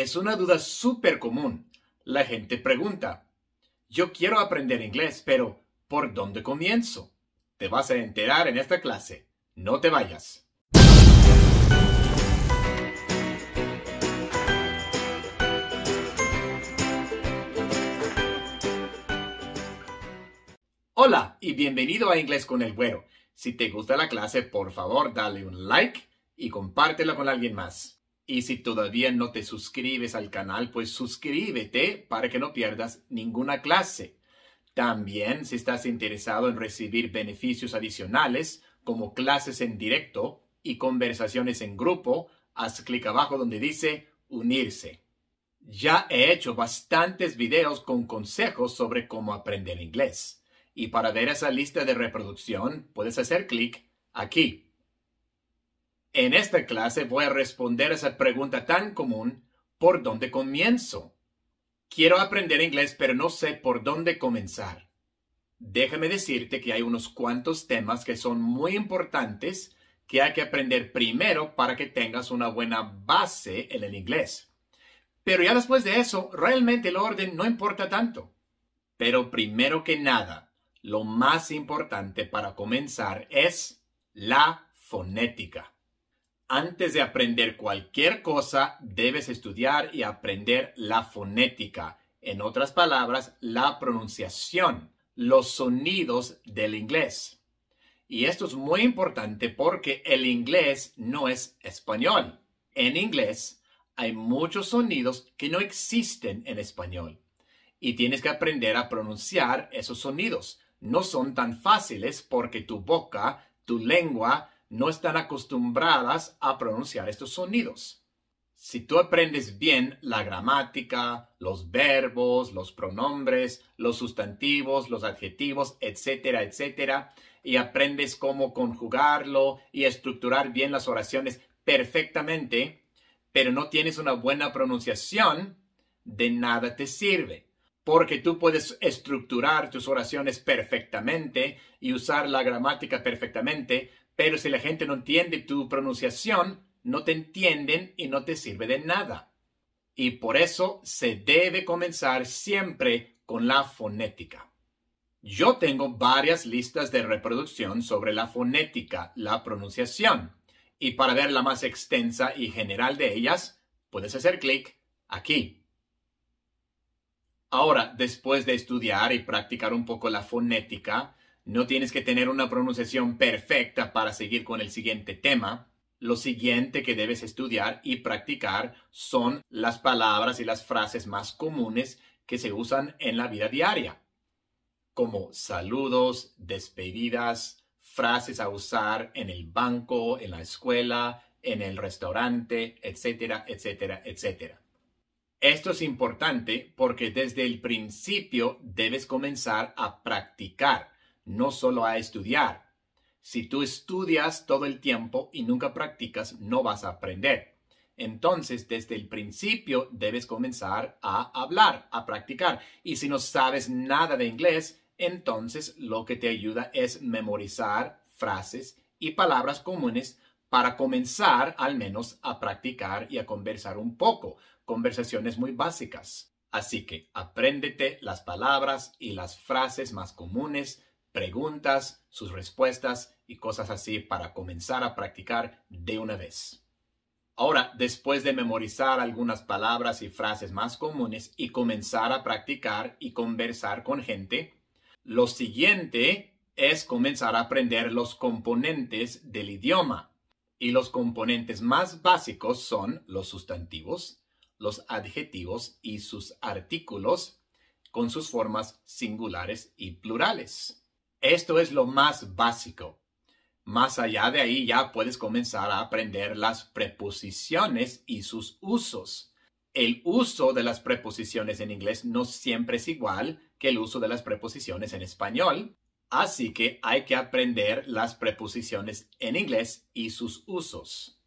Es una duda súper común. La gente pregunta, yo quiero aprender inglés, pero ¿por dónde comienzo? Te vas a enterar en esta clase. No te vayas. Hola y bienvenido a Inglés con el Güero. Si te gusta la clase, por favor, dale un like y compártela con alguien más. Y si todavía no te suscribes al canal, pues suscríbete para que no pierdas ninguna clase. También, si estás interesado en recibir beneficios adicionales, como clases en directo y conversaciones en grupo, haz clic abajo donde dice unirse. Ya he hecho bastantes videos con consejos sobre cómo aprender inglés. Y para ver esa lista de reproducción, puedes hacer clic aquí. En esta clase voy a responder esa pregunta tan común, ¿por dónde comienzo? Quiero aprender inglés, pero no sé por dónde comenzar. Déjame decirte que hay unos cuantos temas que son muy importantes que hay que aprender primero para que tengas una buena base en el inglés. Pero ya después de eso, realmente el orden no importa tanto. Pero primero que nada, lo más importante para comenzar es la fonética. Antes de aprender cualquier cosa, debes estudiar y aprender la fonética, en otras palabras, la pronunciación, los sonidos del inglés. Y esto es muy importante porque el inglés no es español. En inglés hay muchos sonidos que no existen en español. Y tienes que aprender a pronunciar esos sonidos. No son tan fáciles porque tu boca, tu lengua, no están acostumbradas a pronunciar estos sonidos. Si tú aprendes bien la gramática, los verbos, los pronombres, los sustantivos, los adjetivos, etcétera, etcétera, y aprendes cómo conjugarlo y estructurar bien las oraciones perfectamente, pero no tienes una buena pronunciación, de nada te sirve, porque tú puedes estructurar tus oraciones perfectamente y usar la gramática perfectamente, pero si la gente no entiende tu pronunciación, no te entienden y no te sirve de nada. Y por eso se debe comenzar siempre con la fonética. Yo tengo varias listas de reproducción sobre la fonética, la pronunciación. Y para ver la más extensa y general de ellas, puedes hacer clic aquí. Ahora, después de estudiar y practicar un poco la fonética, no tienes que tener una pronunciación perfecta para seguir con el siguiente tema. Lo siguiente que debes estudiar y practicar son las palabras y las frases más comunes que se usan en la vida diaria, como saludos, despedidas, frases a usar en el banco, en la escuela, en el restaurante, etcétera, etcétera, etcétera. Esto es importante porque desde el principio debes comenzar a practicar no solo a estudiar. Si tú estudias todo el tiempo y nunca practicas, no vas a aprender. Entonces, desde el principio debes comenzar a hablar, a practicar. Y si no sabes nada de inglés, entonces lo que te ayuda es memorizar frases y palabras comunes para comenzar al menos a practicar y a conversar un poco, conversaciones muy básicas. Así que apréndete las palabras y las frases más comunes preguntas, sus respuestas y cosas así para comenzar a practicar de una vez. Ahora, después de memorizar algunas palabras y frases más comunes y comenzar a practicar y conversar con gente, lo siguiente es comenzar a aprender los componentes del idioma. Y los componentes más básicos son los sustantivos, los adjetivos y sus artículos con sus formas singulares y plurales. Esto es lo más básico. Más allá de ahí ya puedes comenzar a aprender las preposiciones y sus usos. El uso de las preposiciones en inglés no siempre es igual que el uso de las preposiciones en español, así que hay que aprender las preposiciones en inglés y sus usos.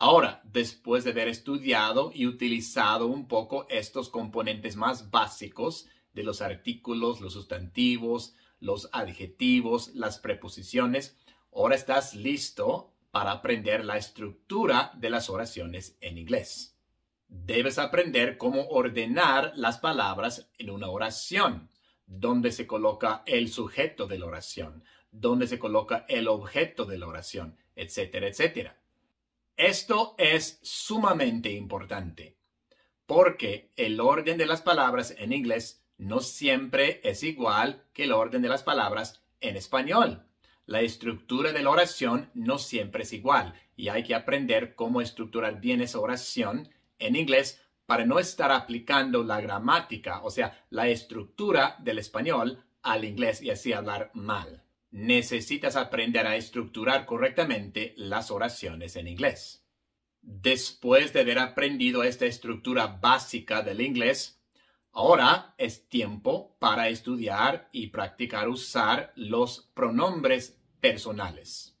Ahora, después de haber estudiado y utilizado un poco estos componentes más básicos de los artículos, los sustantivos, los adjetivos, las preposiciones. Ahora estás listo para aprender la estructura de las oraciones en inglés. Debes aprender cómo ordenar las palabras en una oración, dónde se coloca el sujeto de la oración, dónde se coloca el objeto de la oración, etcétera, etcétera. Esto es sumamente importante porque el orden de las palabras en inglés no siempre es igual que el orden de las palabras en español. La estructura de la oración no siempre es igual y hay que aprender cómo estructurar bien esa oración en inglés para no estar aplicando la gramática, o sea, la estructura del español al inglés y así hablar mal. Necesitas aprender a estructurar correctamente las oraciones en inglés. Después de haber aprendido esta estructura básica del inglés, Ahora es tiempo para estudiar y practicar usar los pronombres personales.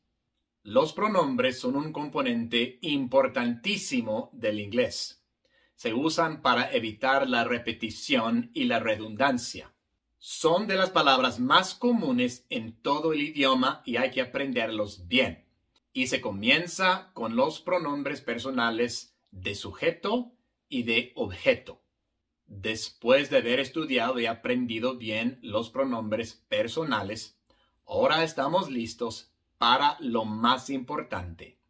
Los pronombres son un componente importantísimo del inglés. Se usan para evitar la repetición y la redundancia. Son de las palabras más comunes en todo el idioma y hay que aprenderlos bien. Y se comienza con los pronombres personales de sujeto y de objeto. Después de haber estudiado y aprendido bien los pronombres personales, ahora estamos listos para lo más importante,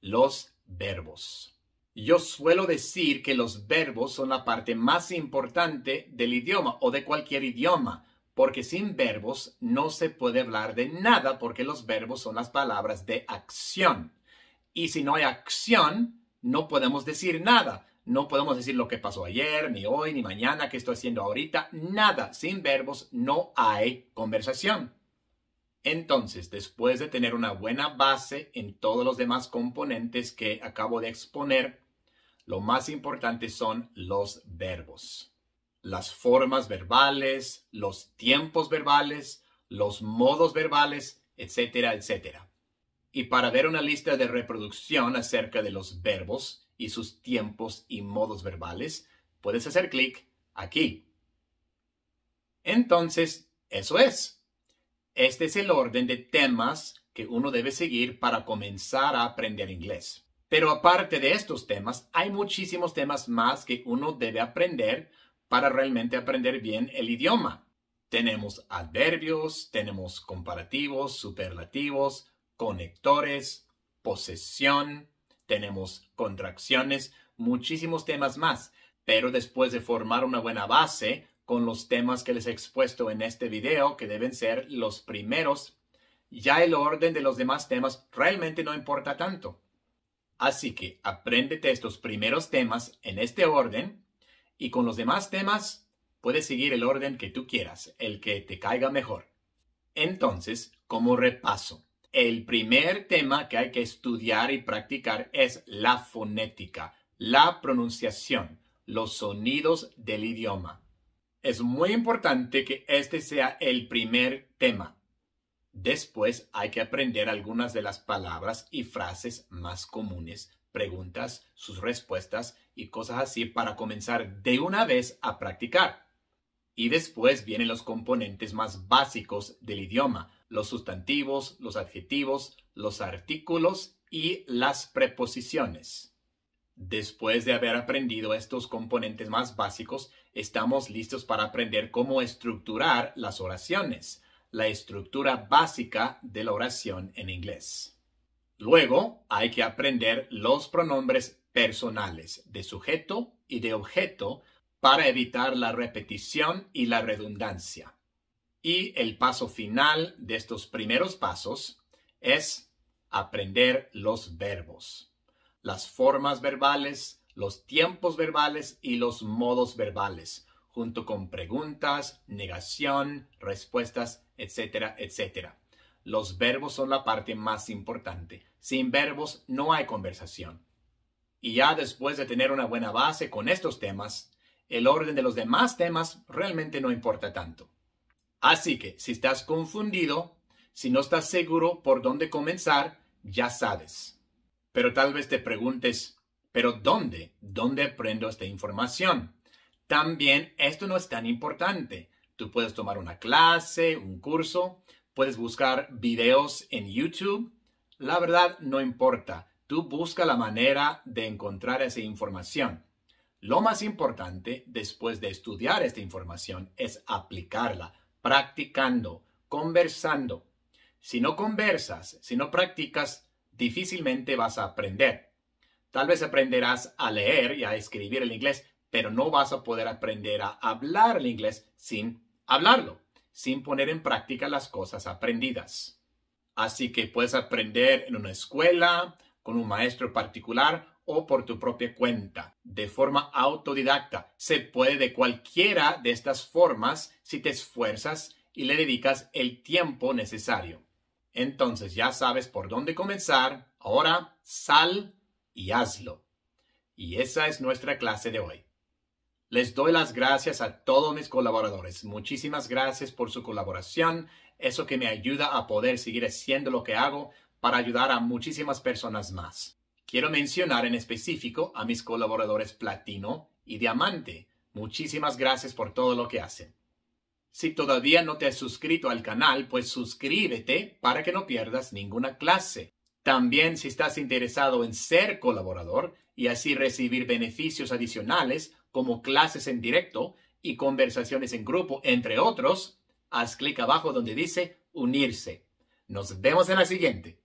los verbos. Yo suelo decir que los verbos son la parte más importante del idioma o de cualquier idioma, porque sin verbos no se puede hablar de nada porque los verbos son las palabras de acción. Y si no hay acción, no podemos decir nada. No podemos decir lo que pasó ayer, ni hoy, ni mañana, qué estoy haciendo ahorita, nada. Sin verbos no hay conversación. Entonces, después de tener una buena base en todos los demás componentes que acabo de exponer, lo más importante son los verbos. Las formas verbales, los tiempos verbales, los modos verbales, etcétera, etcétera. Y para ver una lista de reproducción acerca de los verbos, y sus tiempos y modos verbales, puedes hacer clic aquí. Entonces, eso es. Este es el orden de temas que uno debe seguir para comenzar a aprender inglés. Pero aparte de estos temas, hay muchísimos temas más que uno debe aprender para realmente aprender bien el idioma. Tenemos adverbios, tenemos comparativos, superlativos, conectores, posesión, tenemos contracciones, muchísimos temas más, pero después de formar una buena base con los temas que les he expuesto en este video, que deben ser los primeros, ya el orden de los demás temas realmente no importa tanto. Así que apréndete estos primeros temas en este orden y con los demás temas puedes seguir el orden que tú quieras, el que te caiga mejor. Entonces, como repaso, el primer tema que hay que estudiar y practicar es la fonética, la pronunciación, los sonidos del idioma. Es muy importante que este sea el primer tema. Después hay que aprender algunas de las palabras y frases más comunes, preguntas, sus respuestas y cosas así para comenzar de una vez a practicar. Y después vienen los componentes más básicos del idioma, los sustantivos, los adjetivos, los artículos y las preposiciones. Después de haber aprendido estos componentes más básicos, estamos listos para aprender cómo estructurar las oraciones, la estructura básica de la oración en inglés. Luego hay que aprender los pronombres personales de sujeto y de objeto para evitar la repetición y la redundancia. Y el paso final de estos primeros pasos es aprender los verbos, las formas verbales, los tiempos verbales y los modos verbales, junto con preguntas, negación, respuestas, etcétera, etcétera. Los verbos son la parte más importante. Sin verbos no hay conversación. Y ya después de tener una buena base con estos temas, el orden de los demás temas realmente no importa tanto. Así que si estás confundido, si no estás seguro por dónde comenzar, ya sabes. Pero tal vez te preguntes, ¿pero dónde? ¿Dónde aprendo esta información? También esto no es tan importante. Tú puedes tomar una clase, un curso, puedes buscar videos en YouTube. La verdad no importa. Tú busca la manera de encontrar esa información. Lo más importante después de estudiar esta información es aplicarla, practicando, conversando. Si no conversas, si no practicas, difícilmente vas a aprender. Tal vez aprenderás a leer y a escribir el inglés, pero no vas a poder aprender a hablar el inglés sin hablarlo, sin poner en práctica las cosas aprendidas. Así que puedes aprender en una escuela, con un maestro particular o por tu propia cuenta, de forma autodidacta. Se puede de cualquiera de estas formas si te esfuerzas y le dedicas el tiempo necesario. Entonces ya sabes por dónde comenzar. Ahora sal y hazlo. Y esa es nuestra clase de hoy. Les doy las gracias a todos mis colaboradores. Muchísimas gracias por su colaboración. Eso que me ayuda a poder seguir haciendo lo que hago para ayudar a muchísimas personas más. Quiero mencionar en específico a mis colaboradores Platino y Diamante. Muchísimas gracias por todo lo que hacen. Si todavía no te has suscrito al canal, pues suscríbete para que no pierdas ninguna clase. También si estás interesado en ser colaborador y así recibir beneficios adicionales como clases en directo y conversaciones en grupo, entre otros, haz clic abajo donde dice unirse. Nos vemos en la siguiente.